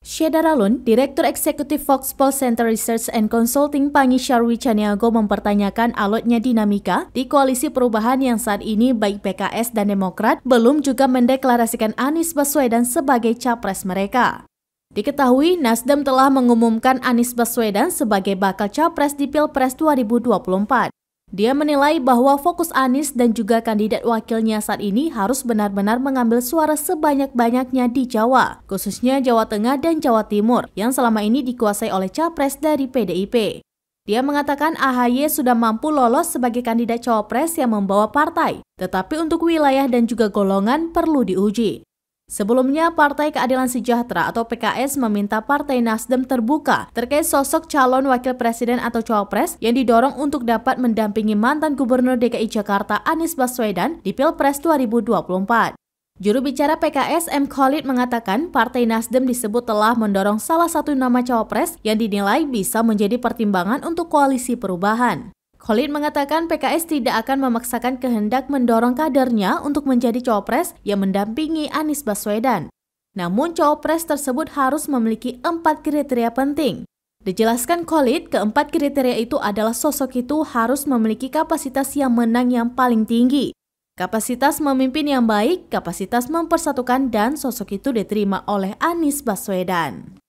Syedar Alun, Direktur Eksekutif Fox Foxpol Center Research and Consulting Pangi Syarwi Chaniago mempertanyakan alotnya dinamika di koalisi perubahan yang saat ini baik PKS dan Demokrat belum juga mendeklarasikan Anies Baswedan sebagai capres mereka. Diketahui, Nasdem telah mengumumkan Anies Baswedan sebagai bakal capres di Pilpres 2024. Dia menilai bahwa fokus Anies dan juga kandidat wakilnya saat ini harus benar-benar mengambil suara sebanyak-banyaknya di Jawa, khususnya Jawa Tengah dan Jawa Timur, yang selama ini dikuasai oleh capres dari PDIP. Dia mengatakan AHY sudah mampu lolos sebagai kandidat cawapres yang membawa partai, tetapi untuk wilayah dan juga golongan perlu diuji. Sebelumnya, Partai Keadilan Sejahtera atau PKS meminta Partai Nasdem terbuka terkait sosok calon wakil presiden atau cawapres yang didorong untuk dapat mendampingi mantan Gubernur DKI Jakarta Anies Baswedan di Pilpres 2024. Juru bicara PKS M. Khalid mengatakan Partai Nasdem disebut telah mendorong salah satu nama cawapres yang dinilai bisa menjadi pertimbangan untuk koalisi perubahan. Khalid mengatakan PKS tidak akan memaksakan kehendak mendorong kadernya untuk menjadi cawapres yang mendampingi Anies Baswedan. Namun cawapres tersebut harus memiliki empat kriteria penting. Dijelaskan Khalid, keempat kriteria itu adalah sosok itu harus memiliki kapasitas yang menang yang paling tinggi, kapasitas memimpin yang baik, kapasitas mempersatukan, dan sosok itu diterima oleh Anies Baswedan.